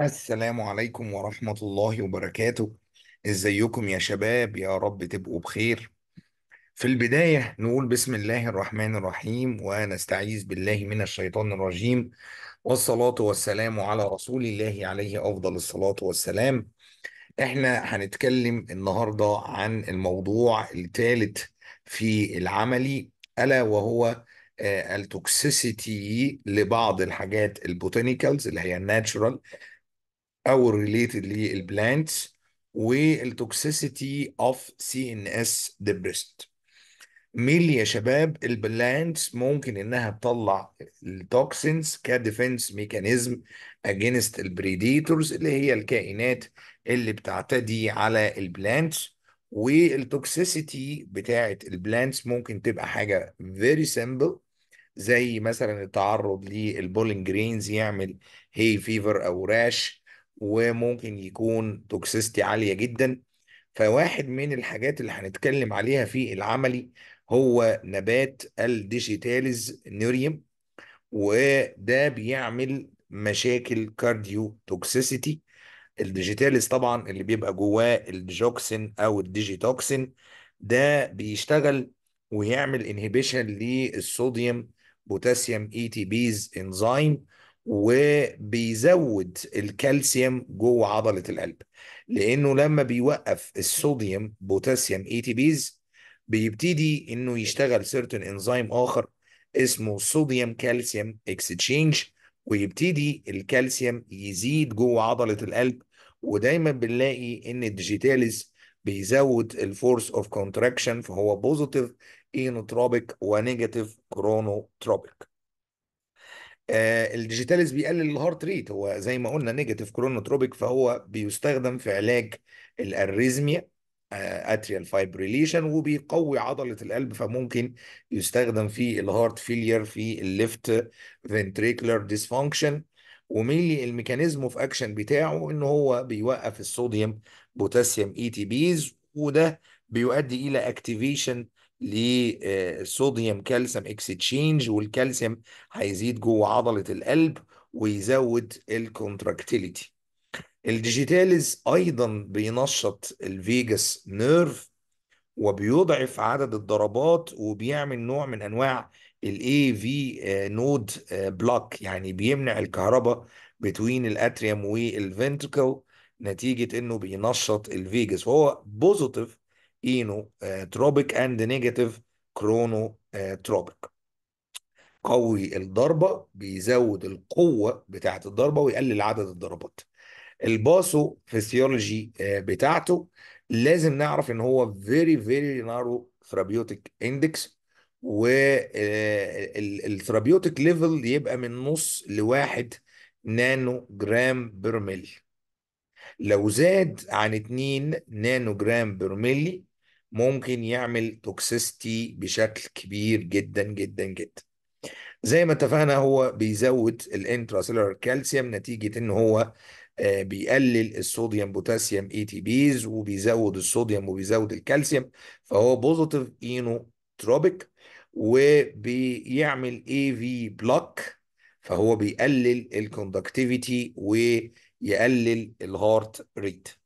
السلام عليكم ورحمة الله وبركاته ازيكم يا شباب يا رب تبقوا بخير في البداية نقول بسم الله الرحمن الرحيم ونستعيذ بالله من الشيطان الرجيم والصلاة والسلام على رسول الله عليه أفضل الصلاة والسلام احنا هنتكلم النهاردة عن الموضوع الثالث في العملي ألا وهو آه، التوكسيسيتي لبعض الحاجات البوتانيكالز اللي هي الناتشرال او ريليتد للبلانتس والتوكسيسيتي اوف سي ان اس ديبريست ميلي يا شباب البلانتس ممكن انها تطلع التوكسينز كديفنس ميكانيزم اجينست البريديتورز اللي هي الكائنات اللي بتعتدي على البلانتس والتوكسيسيتي بتاعه البلانتس ممكن تبقى حاجه فيري سمبل زي مثلا التعرض للبولين جرينز يعمل هي فيفر او راش وممكن يكون توكسيستي عالية جدا فواحد من الحاجات اللي هنتكلم عليها في العملي هو نبات الديجيتاليز نوريوم وده بيعمل مشاكل كارديو توكسيسيتي الديجيتاليز طبعا اللي بيبقى جواه الديجوكسين او الديجيتوكسين ده بيشتغل ويعمل انهبيشن للصوديوم بوتاسيوم اي تي بيز انزيم وبيزود الكالسيوم جوه عضله القلب لانه لما بيوقف الصوديوم بوتاسيوم اي تي بيز بيبتدي انه يشتغل سيرتن انزيم اخر اسمه صوديوم كالسيوم اكستشينج ويبتدي الكالسيوم يزيد جوه عضله القلب ودايما بنلاقي ان الديجيتاليز بيزود الفورس اوف كونتراكشن فهو بوزيتيف اينوتروبيك ونيجاتيف كرونوتروبيك آه الديجيتاليز بيقلل الهارت ريت هو زي ما قلنا نيجاتيف كرونوتروبيك فهو بيستخدم في علاج الاريزميا اتريال آه، فايبريليشن وبيقوي عضله القلب فممكن يستخدم في الهارت فيلير في الليفت فنتريكولار ديسفانكشن ومينلي الميكانيزم اوف اكشن بتاعه ان هو بيوقف الصوديوم بوتاسيوم اي تي بيز وده بيؤدي الى اكتيفيشن لصوديوم كالسيوم اكستشينج والكالسيوم هيزيد جوه عضله القلب ويزود الكونتراكتيليتي الديجيتاليز ايضا بينشط الفيجاس نيرف وبيضعف عدد الضربات وبيعمل نوع من انواع الاي في نود بلوك يعني بيمنع الكهرباء بتوين الاتريوم والفنتريكل نتيجه انه بينشط الفيجاس وهو بوزيتيف اينوتروبيك آه، اند نيجاتيف كرونوتروبيك آه، قوي الضربه بيزود القوه بتاعه الضربه ويقلل عدد الضربات الباسو فيسيولوجي آه، بتاعته لازم نعرف ان هو فيري فيري نارو ثرابيوتيك اندكس والثرابيوتيك ليفل يبقى من نص لواحد نانو جرام بر لو زاد عن 2 نانو جرام برميلي ممكن يعمل توكسيستي بشكل كبير جدا جدا جدا زي ما اتفقنا هو بيزود الانتراسيلولار كالسيوم نتيجه ان هو آه، بيقلل الصوديوم بوتاسيوم اي تي بيز وبيزود الصوديوم وبيزود الكالسيوم فهو بوزيتيف تروبيك وبيعمل اي في بلوك فهو بيقلل الكوندكتيفيتي ويقلل الهارت ريت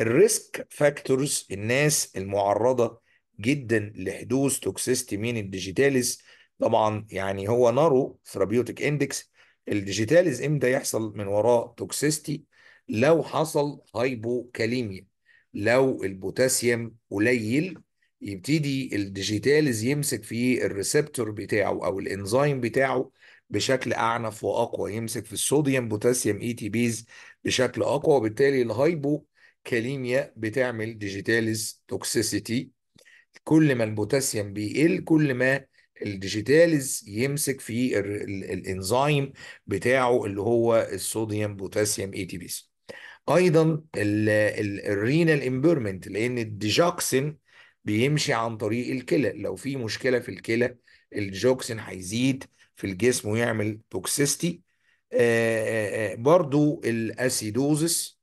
الريسك فاكتورز الناس المعرضه جدا لحدوث توكسيستي من الديجيتاليز طبعا يعني هو نارو ثرابيوتيك اندكس الديجيتاليز امتى يحصل من وراه توكسيستي لو حصل هايبوكاليميا لو البوتاسيوم قليل يبتدي الديجيتاليز يمسك في الريسبتور بتاعه او الانزيم بتاعه بشكل اعنف واقوى يمسك في الصوديوم بوتاسيوم اي تي بيز بشكل اقوى وبالتالي الهايبو كاليميا بتعمل ديجيتاليز توكسيسيتي كل ما البوتاسيوم بيقل كل ما الديجيتاليز يمسك في الانزيم بتاعه اللي هو الصوديوم بوتاسيوم اي تي بيس ايضا الرينال امبيرمنت لان الديجوكسين بيمشي عن طريق الكلى لو في مشكله في الكلى الديجوكسين هيزيد في الجسم ويعمل توكسيستي آه، آه، آه، برضو الاسيدوزس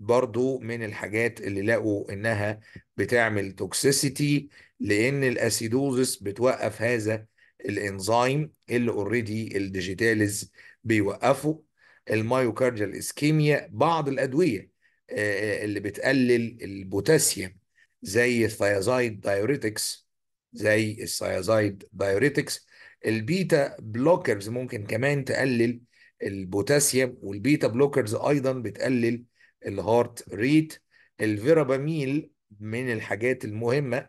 برضو من الحاجات اللي لقوا انها بتعمل توكسيسيتي لان الاسيدوزس بتوقف هذا الانزيم اللي اوريدي الديجيتالز بيوقفه المايوكارديال اسكيميا بعض الادويه آه، آه، اللي بتقلل البوتاسيوم زي الثيازايد دايوريتكس زي الثيازايد دايوريتكس البيتا بلوكرز ممكن كمان تقلل البوتاسيوم والبيتا بلوكرز ايضا بتقلل الهارت ريت الفيراباميل من الحاجات المهمة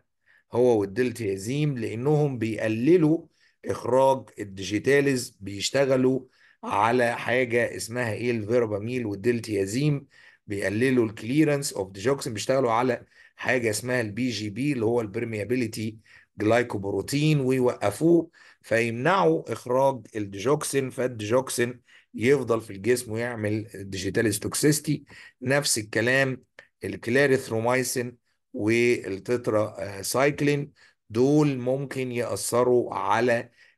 هو والدلتيازيم لأنهم بيقللوا إخراج الديجيتاليز بيشتغلوا على حاجة اسمها إيه الفيراباميل والدلتيازيم بيقللوا الكليرنس أوف ديجوكسين بيشتغلوا على حاجة اسمها البي جي بي اللي هو البرميابيليتي جلايكوبروتين ويوقفوه فيمنعوا إخراج الديجوكسين فالديجوكسين يفضل في الجسم ويعمل ديجيتال توكسيستي نفس الكلام الكلاريثرومايسين والتترا سايكلين آه، دول ممكن يأثروا على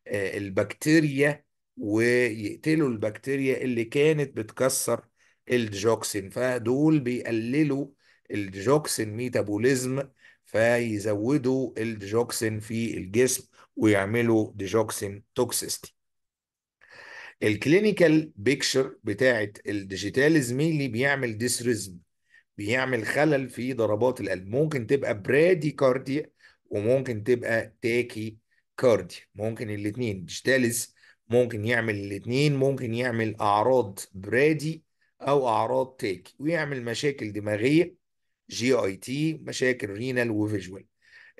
آه، البكتيريا ويقتلوا البكتيريا اللي كانت بتكسر الديجوكسين فدول بيقللوا الديجوكسين ميتابوليزم فيزودوا الديجوكسين في الجسم ويعملوا ديجوكسين توكسيستي الكلينيكال بيكشر بتاعت الديجيتال اللي بيعمل ديسريزم بيعمل خلل في ضربات القلب ممكن تبقى برادي كارديا وممكن تبقى تاكي كارديا ممكن الاثنين ديجيتاليز ممكن يعمل الاثنين ممكن يعمل اعراض برادي او اعراض تاكي ويعمل مشاكل دماغيه جي اي تي مشاكل رينال وفيجوال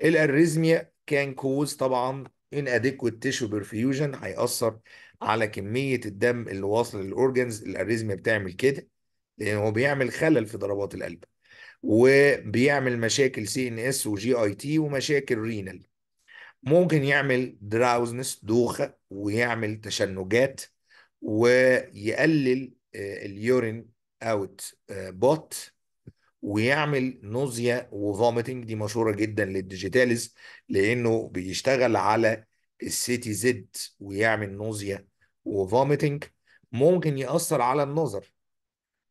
الاريزميا كان كوز طبعا ان اديكويت تيشو برفيوجن هيأثر على كميه الدم اللي واصله للاورجنز الاريزميا بتعمل كده لان هو بيعمل خلل في ضربات القلب وبيعمل مشاكل سي ان اس وجي اي تي ومشاكل رينال ممكن يعمل دراوزنس دوخه ويعمل تشنجات ويقلل اليورين اوت بوت ويعمل نوزيا وفوميتنج دي مشهوره جدا للديجيتاليز لانه بيشتغل على السيتي زد ويعمل نوزيا وفوميتنج ممكن يأثر على النظر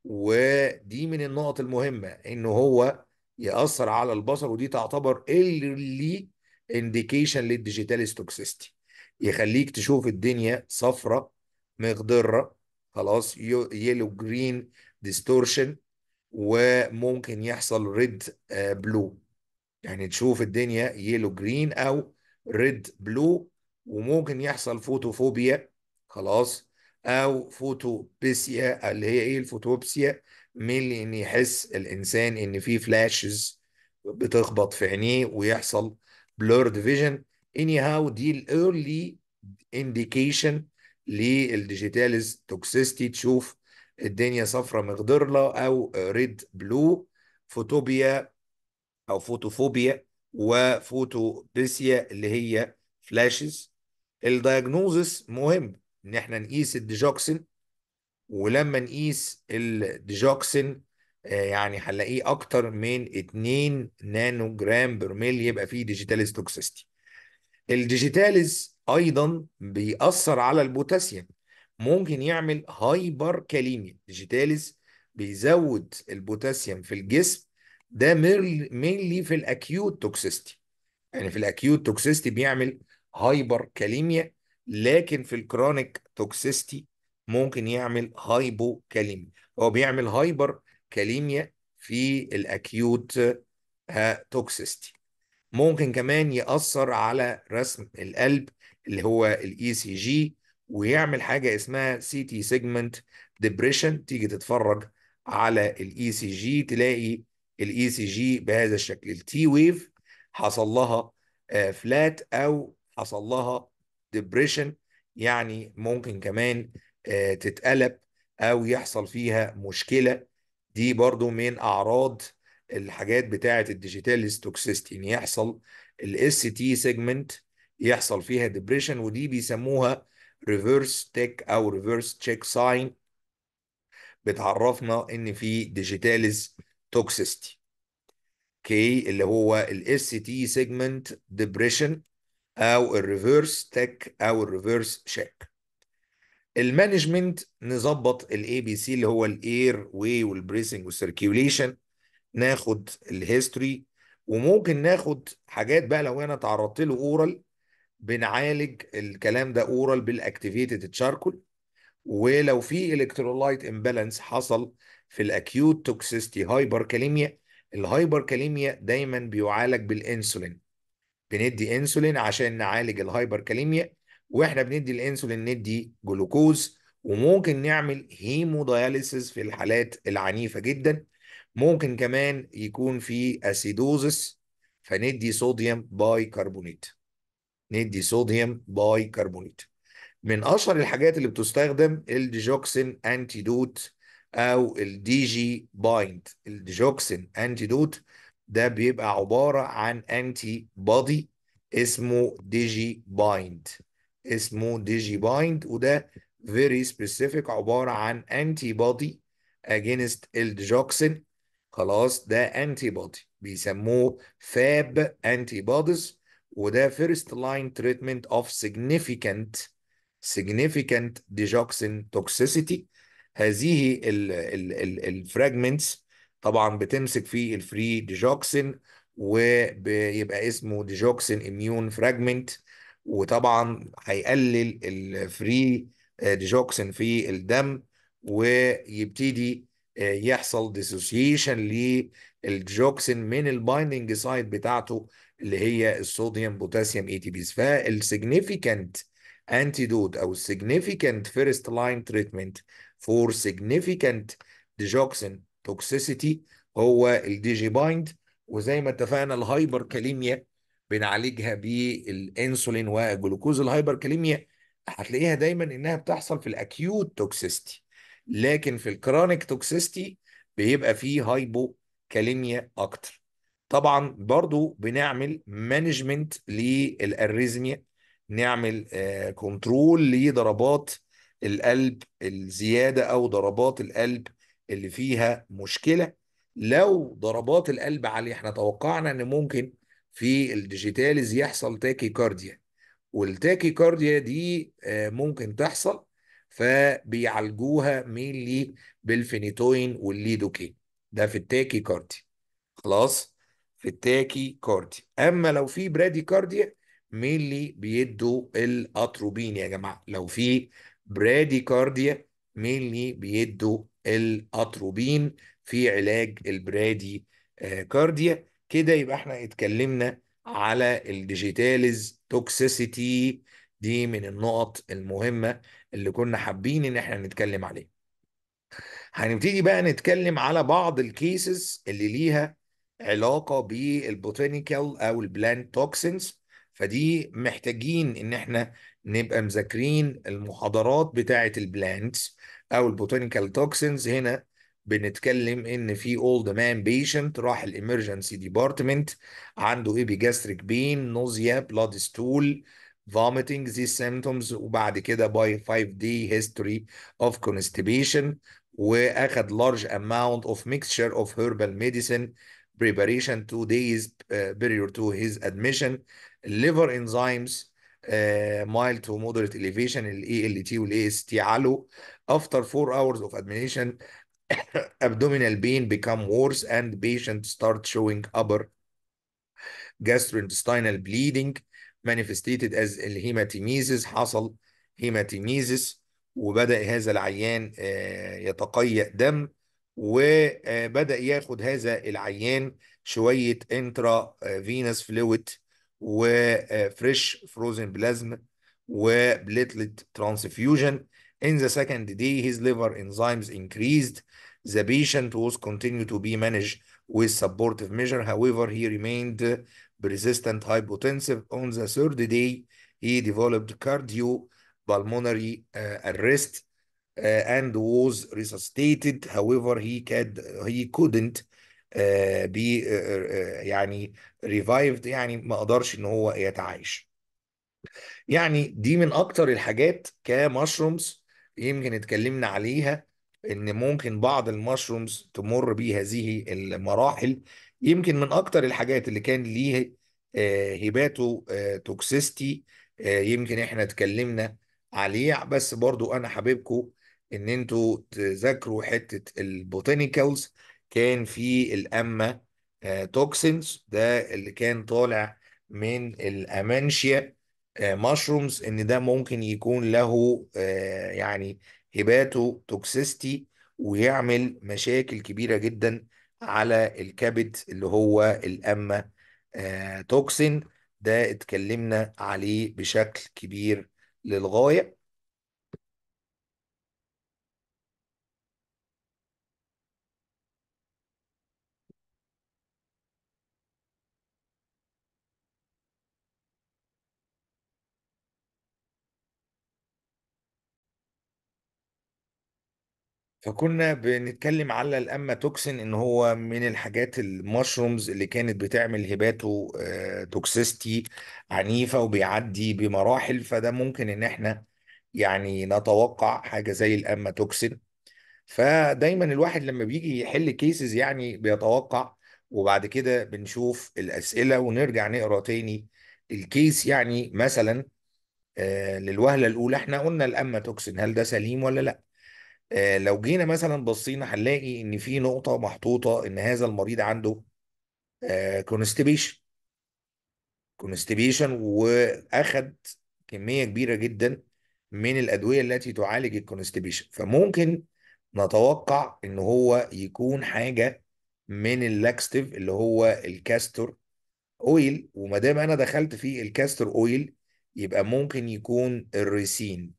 ودي من النقط المهمة إن هو يأثر على البصر ودي تعتبر اللي انديكيشن للديجيتال توكسيستي يخليك تشوف الدنيا صفرة مغدرة خلاص يلو جرين ديستورشن وممكن يحصل ريد بلو آه، يعني تشوف الدنيا يلو جرين او ريد بلو وممكن يحصل فوتوفوبيا خلاص او فوتوبسيا اللي هي ايه الفوتوبسيا من ان يحس الانسان ان في فلاشز بتخبط في عينيه ويحصل بلورد فيجن اني هاو دي الايرلي انديكيشن للديجيتاليز توكسيستي تشوف الدنيا صفرة مغدرلة او ريد بلو فوتوبيا او فوتوفوبيا وفوتوبيسيا اللي هي فلاشز الدياجنوزس مهم ان احنا نقيس الديجوكسين ولما نقيس الديجوكسين آه، يعني هنلاقيه اكتر من 2 نانو جرام برميل يبقى فيه ديجيتاليز توكسيستي الديجيتاليز ايضا بيأثر على البوتاسيوم ممكن يعمل هايبر كاليميا ديجيتاليز بيزود البوتاسيوم في الجسم ده مينلي في الاكيوت توكسيستي يعني في الاكيوت توكسيستي بيعمل هايبر كاليميا لكن في الكرونيك توكسيستي ممكن يعمل كاليميا هو بيعمل هايبر كاليميا في الاكيوت آه، توكسيستي ممكن كمان يأثر على رسم القلب اللي هو الاي سي e جي ويعمل حاجه اسمها سي تي سيجمنت ديبريشن تيجي تتفرج على الاي سي e جي تلاقي الاي سي e جي بهذا الشكل التي ويف حصل لها فلات آه، او حصل لها ديبريشن يعني ممكن كمان آه، تتقلب او يحصل فيها مشكله دي برضو من اعراض الحاجات بتاعه الديجيتال توكسيستي يعني يحصل الاس تي سيجمنت يحصل فيها ديبريشن ودي بيسموها ريفرس تيك او ريفرس تشيك ساين بتعرفنا ان في ديجيتاليز توكسيستي اوكي اللي هو الاس تي سيجمنت ديبريشن او الريفرس تك او الريفرس شاك المانجمنت نظبط الاي بي سي اللي هو الاير واي والبريسنج والسيركيوليشن ناخد الهيستوري وممكن ناخد حاجات بقى لو انا تعرضت له اورال بنعالج الكلام ده اورال بالاكتيفيتد تشاركول ولو في الكترولايت امبالانس حصل في الاكيوت توكسيستي هايبر كاليميا الهايبر كاليميا دايما بيعالج بالانسولين بندي انسولين عشان نعالج الهايبركاليميا واحنا بندي الانسولين ندي جلوكوز وممكن نعمل هيمو هيمودياليسيس في الحالات العنيفه جدا ممكن كمان يكون في اسيدوزس فندي صوديوم باي كربونيت ندي صوديوم باي كربونيت من اشهر الحاجات اللي بتستخدم الديجوكسين انتيدوت او الدي جي بايند الديجوكسين انتيدوت ده بيبقى عبارة عن انتي بادي اسمه ديجي بايند اسمه ديجي بايند وده very specific عبارة عن انتي بادي against الديجوكسين خلاص ده انتي بادي بيسموه فاب انتي بوديز وده first line treatment of significant significant digoxin toxicity هذه الفراجمنتس طبعا بتمسك فيه الفري ديجوكسين وبيبقى اسمه ديجوكسين اميون فراجمنت وطبعا هيقلل الفري ديجوكسين في الدم ويبتدي آه، يحصل ديسوسيشن للديجوكسين من البايندنج سايت بتاعته اللي هي الصوديوم بوتاسيوم اي تي بيز فالسيجنيفيكانت انتيدوت او السيجنيفيكانت فيرست لاين تريتمنت فور سيجنيفيكانت ديجوكسين توكسيسيتي هو الدي جي بايند وزي ما اتفقنا الهايبر كاليميا بنعالجها بالانسولين والجلوكوز الهايبر كاليميا هتلاقيها دايما انها بتحصل في الاكيوت توكسيستي لكن في الكرونيك توكسيستي بيبقى فيه هايبو كاليميا اكتر طبعا برضو بنعمل مانجمنت للاريزميا نعمل كنترول آه، لضربات القلب الزياده او ضربات القلب اللي فيها مشكله لو ضربات القلب عاليه احنا توقعنا ان ممكن في الديجيتاليز يحصل تاكي كارديا والتاكي كارديا دي آه، ممكن تحصل فبيعالجوها مينلي بالفينيتوين والليدوكين ده في التاكي كارديا خلاص في التاكي كارديا اما لو في برادي كارديا مينلي بيدوا الاتروبين يا جماعه لو في برادي كارديا مينلي بيدوا الاتروبين في علاج البرادي آه، كارديا كده يبقى احنا اتكلمنا على الديجيتاليز توكسيسيتي دي من النقط المهمة اللي كنا حابين ان احنا نتكلم عليها هنبتدي بقى نتكلم على بعض الكيسز اللي ليها علاقة بالبوتانيكال او البلانت توكسينز فدي محتاجين ان احنا نبقى مذاكرين المحاضرات بتاعه البلانتس او البوتانيكال توكسينز هنا بنتكلم ان في اولد مان بيشنت راح الامرجنسي ديبارتمنت عنده ايبي جاستريك بين نوزيا بلاد ستول vomiting these symptoms وبعد كده by 5 day history of constipation واخد large amount of mixture of herbal medicine preparation two days uh, prior to his admission الليفر انزيمز مايلد تو مودريت اليفيشن الاي ال تي والاي اس تي علو افتر 4 اورز اوف ادمنيشن ابدومينال بين بيكام وورس اند بيشنت ستارت شوينج ابر gastrointestinal bleeding manifested as الهيماتيميزيس حصل هيماتيميزيس وبدأ هذا العيان آه، يتقيأ دم وبدأ آه، ياخد هذا العيان شوية انترا فينس فلويد وفريش فروزن where وبليتلت ترانسفيوجن In the second day, his liver enzymes increased. The patient was continued to be managed with supportive measure. However, he remained persistent hypotensive. On the third day, he developed cardiopulmonary uh, arrest uh, and was resuscitated. However, he, could, he couldn't آه، بي آه، آه، يعني ريفايفد يعني ما قدرش ان هو يتعايش يعني دي من اكتر الحاجات كمشرومز يمكن اتكلمنا عليها ان ممكن بعض المشرومز تمر بهذه المراحل يمكن من اكتر الحاجات اللي كان ليه هباتو توكسيستي يمكن احنا اتكلمنا عليه بس برضو انا حاببكم ان انتوا تذاكروا حته البوتانيكالز كان في الأما آه، توكسينز ده اللي كان طالع من الأمانشيا مشرومز آه، إن ده ممكن يكون له آه، يعني هباته توكسيستي ويعمل مشاكل كبيرة جدا على الكبد اللي هو الأما توكسين ده اتكلمنا عليه بشكل كبير للغاية فكنا بنتكلم على الاما توكسين ان هو من الحاجات المشرومز اللي كانت بتعمل هباته آه، توكسيستي عنيفة وبيعدي بمراحل فده ممكن ان احنا يعني نتوقع حاجة زي الاما توكسين فدايما الواحد لما بيجي يحل كيسز يعني بيتوقع وبعد كده بنشوف الأسئلة ونرجع نقرا تاني الكيس يعني مثلا آه، للوهلة الأولى احنا قلنا الاما توكسين هل ده سليم ولا لأ؟ آه لو جينا مثلا بصينا هنلاقي ان في نقطه محطوطه ان هذا المريض عنده آه كونستبيشن كونستبيشن واخد كميه كبيره جدا من الادويه التي تعالج الكونستبيشن فممكن نتوقع ان هو يكون حاجه من اللاكستيف اللي هو الكاستر اويل وما دام انا دخلت في الكاستر اويل يبقى ممكن يكون الريسين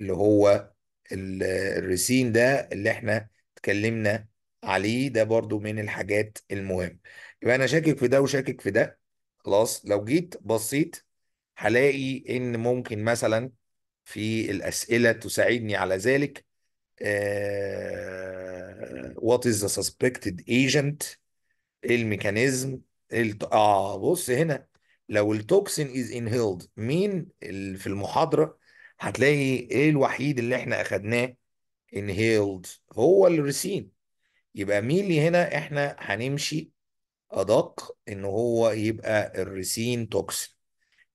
اللي هو الريسين ده اللي احنا اتكلمنا عليه ده برضو من الحاجات المهمة يبقى انا شاكك في ده وشاكك في ده خلاص لو جيت بصيت هلاقي ان ممكن مثلا في الاسئلة تساعدني على ذلك آه... what is the suspected agent الميكانيزم الت... اه بص هنا لو التوكسين از انهيلد مين في المحاضرة هتلاقي ايه الوحيد اللي احنا اخدناه inhaled هو الريسين يبقى مين اللي هنا احنا هنمشي ادق ان هو يبقى الريسين توكسين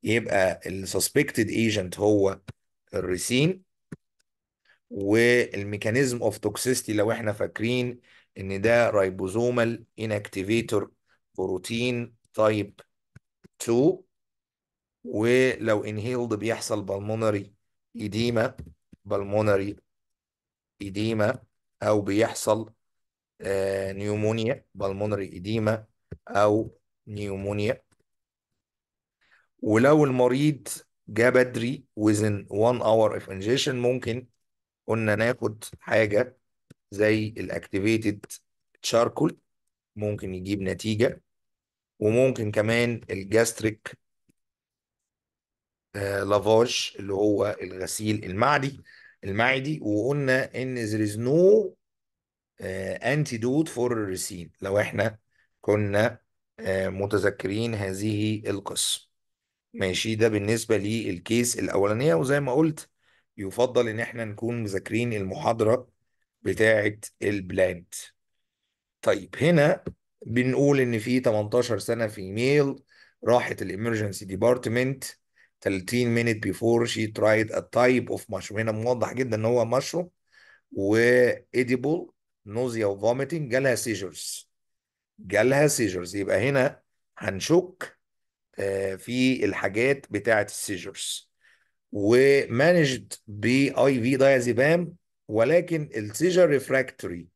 يبقى السسبكتد ايجنت هو الريسين والميكانيزم اوف توكسيستي لو احنا فاكرين ان ده رايبوزومال انكتيفيتور بروتين تايب 2 ولو انهيلد بيحصل بالمونري إديمة بالمونري إديمة أو بيحصل آه نيومونيا بالمونري إديمة أو نيومونيا ولو المريض جه بدري within one hour of ingestion ممكن قلنا ناخد حاجة زي الاكتيفيتد تشاركول ممكن يجيب نتيجة وممكن كمان الجاستريك آه، لافاج اللي هو الغسيل المعدي المعدي وقلنا ان there is no آه، antidote for ريسين لو احنا كنا آه، متذكرين هذه القصه ماشي ده بالنسبه للكيس الاولانيه وزي ما قلت يفضل ان احنا نكون مذاكرين المحاضره بتاعه البلانت طيب هنا بنقول ان في 18 سنه في ميل راحت الامرجنسي ديبارتمنت 30 minute before she tried a type of mushroom هنا موضح جدا ان هو مشروم و edible nausea و vomiting جالها seizures جالها seizures يبقى هنا هنشك آه، في الحاجات بتاعة السيجرز ومانجد اي في دايازيبام ولكن السيجر ريفراكتوري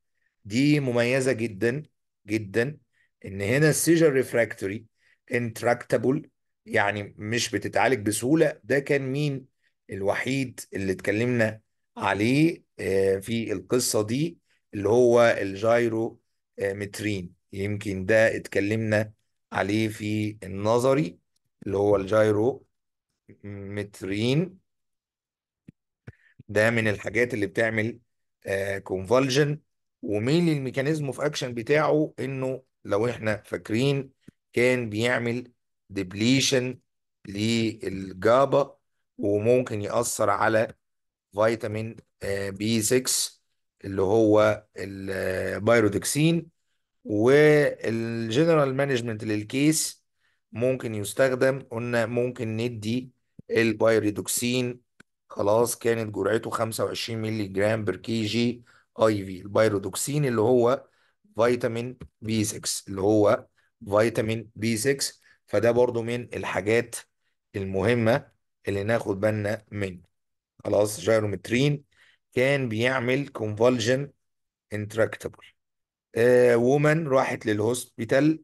دي مميزة جدا جدا ان هنا السيجر ريفراكتوري انتراكتابل يعني مش بتتعالج بسهولة ده كان مين الوحيد اللي اتكلمنا عليه آه، في القصة دي اللي هو الجايرو آه، مترين يمكن ده اتكلمنا عليه في النظري اللي هو الجايرو مترين ده من الحاجات اللي بتعمل كونفولجن آه، ومين الميكانيزم اوف اكشن بتاعه انه لو احنا فاكرين كان بيعمل ديبليشن للجابا وممكن يأثر على فيتامين بي آه، 6 اللي هو البايروتوكسين آه، والجنرال مانجمنت للكيس ممكن يستخدم قلنا ممكن ندي البايروتوكسين خلاص كانت جرعته 25 مللي جرام بر كي جي اي في البيرودوكسين اللي هو فيتامين بي 6 اللي هو فيتامين بي 6 فده برضو من الحاجات المهمة اللي ناخد بالنا منه خلاص جيرومترين كان بيعمل convulsion intractable آه وومن راحت للهوسبيتال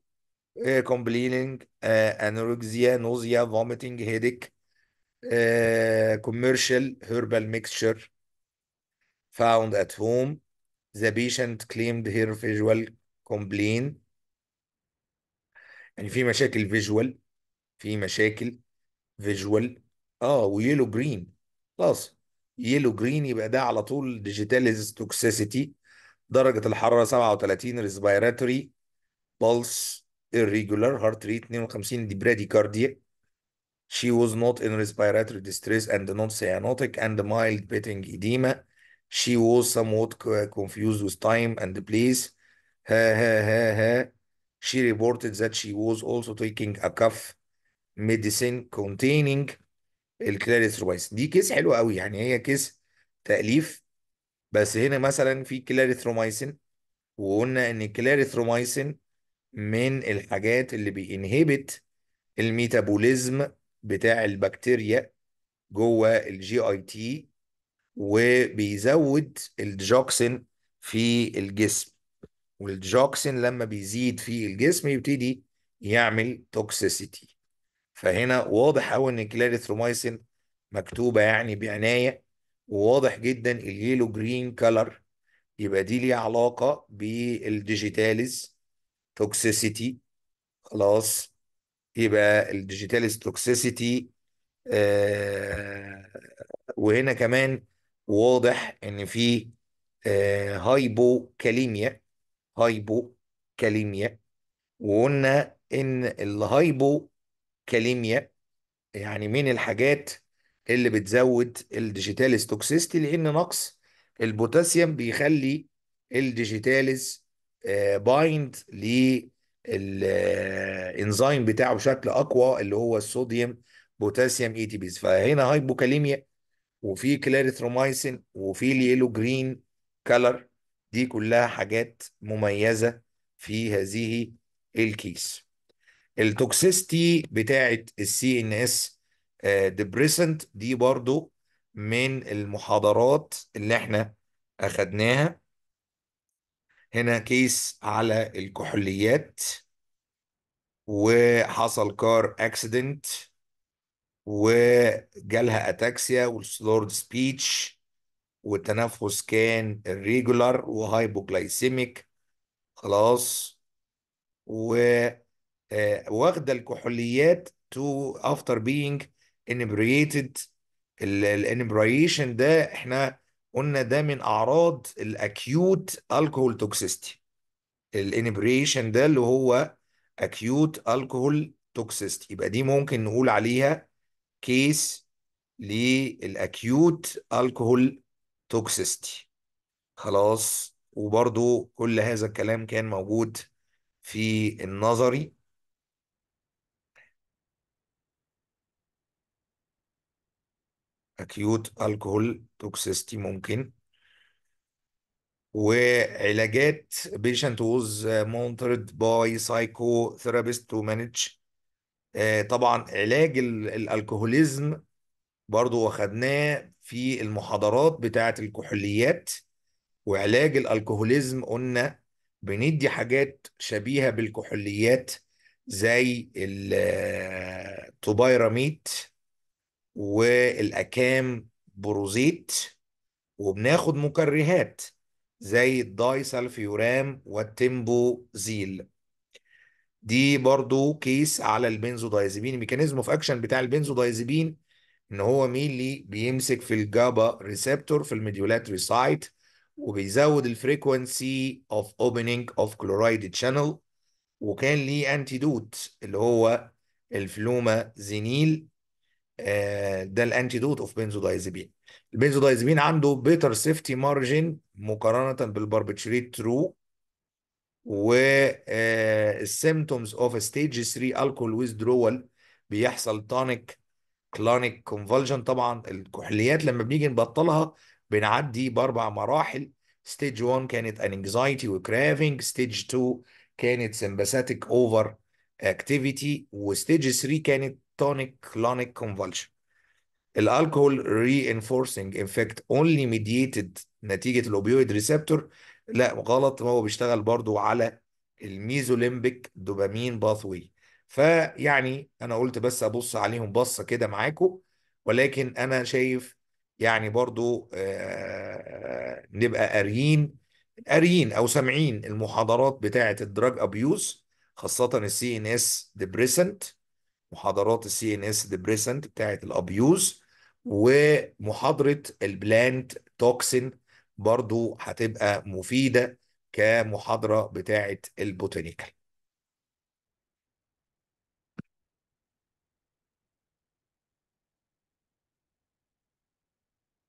آه كومبليننج آه انوركسيا نوزيا فوميتنج هيديك آه كوميرشال هيربال ميكسشر found at home the patient claimed her visual complaint يعني في مشاكل فيجوال في مشاكل فيجوال اه ويلو جرين خلاص يلو جرين يبقى ده على طول ديجيتاليز توكسيسيتي درجة الحرارة 37 ريسبيراتوري بلس irregular heart rate 52 دي bradycardia she was not in respiratory distress and not cyanotic and mild pitting edema she was somewhat confused with time and place ها ها ها ها she reported that she was also taking a cough medicine containing الكلاريثروميسين. دي كيس حلوة قوي يعني هي كيس تأليف بس هنا مثلا في كلاريثروميسين وقلنا ان الكلاريثروميسين من الحاجات اللي بينهبت الميتابوليزم بتاع البكتيريا جوه الجي اي تي وبيزود الجوكسين في الجسم والجوكسين لما بيزيد في الجسم يبتدي يعمل توكسيسيتي فهنا واضح قوي ان الكلاريثرومايسين مكتوبه يعني بعنايه وواضح جدا اليلو جرين كلر يبقى دي ليها علاقه بالديجيتاليز توكسيسيتي خلاص يبقى الديجيتاليز توكسيسيتي آه وهنا كمان واضح ان في آه هايبوكاليميا هايبوكاليميا وقلنا ان الهايبوكاليميا يعني من الحاجات اللي بتزود الديجيتاليز توكسيستي لان نقص البوتاسيوم بيخلي الديجيتاليز آه، بايند للانزيم بتاعه بشكل اقوى اللي هو الصوديوم بوتاسيوم اي تي بيز فهنا هايبوكاليميا وفي كلاريثرومايسين وفي اليلو جرين كلر دي كلها حاجات مميزة في هذه الكيس التوكسيستي بتاعة السي ان اس ديبريسنت دي برضو من المحاضرات اللي احنا اخدناها هنا كيس على الكحوليات وحصل كار اكسيدنت وجالها اتاكسيا والسلورد سبيتش والتنفس كان الريجولار وهايبوجلايسيميك خلاص و آه، واخد الكحوليات تو افتر بينج انبريتد الانبريشن ده احنا قلنا ده من اعراض الاكيوت الكحول توكسيستي الانبريشن ده اللي هو اكيوت الكحول توكسيستي يبقى دي ممكن نقول عليها كيس للاكيوت الكحول توكسيستي خلاص وبرضو كل هذا الكلام كان موجود في النظري اكيوت الكحول توكسيستي ممكن وعلاجات patient was uh, monitored by psychotherapist to manage uh, طبعا علاج الالكوهوليزم برضو واخدناه في المحاضرات بتاعة الكحوليات وعلاج الالكوهوليزم قلنا بندي حاجات شبيهة بالكحوليات زي التوبايراميت والاكام بروزيت وبناخد مكرهات زي الدايسلفيورام والتيمبوزيل دي برضو كيس على البنزودايزبين ميكانيزم اوف اكشن بتاع البنزودايزبين ان هو مين اللي بيمسك في الجابا ريسبتور في الميديولاتري سايت وبيزود الفريكوانسي اوف اوبننج اوف كلورايد شانل وكان ليه انتيدوت اللي هو الفلوما زينيل آه ده الانتيدوت اوف بنزودايزابين البنزودايزابين عنده بيتر سيفتي مارجن مقارنه بالباربيتشريت ترو و والسيمتومز اوف ستيج 3 الكول ويزدرول بيحصل تونيك كلونيك كونفولجن طبعا الكحوليات لما بنيجي نبطلها بنعدي باربع مراحل ستيج 1 كانت انكزايتي وكرافنج ستيج 2 كانت سمباثيك اوفر اكتيفيتي وستيج 3 كانت تونيك كلونيك كونفولشن الالكوهول reinforcing effect اونلي ميديتد نتيجه الاوبيويد ريسبتور لا غلط هو بيشتغل برضو على الميزوليمبيك دوبامين باثوي فيعني انا قلت بس ابص عليهم بصه كده معاكم ولكن انا شايف يعني برضو آه، نبقى قاريين قاريين او سامعين المحاضرات بتاعه الدراج ابيوز خاصه السي ان اس ديبريسنت محاضرات السي ان اس ديبريسنت بتاعه الابيوز ومحاضره البلانت توكسين برضو هتبقى مفيده كمحاضره بتاعه البوتانيكال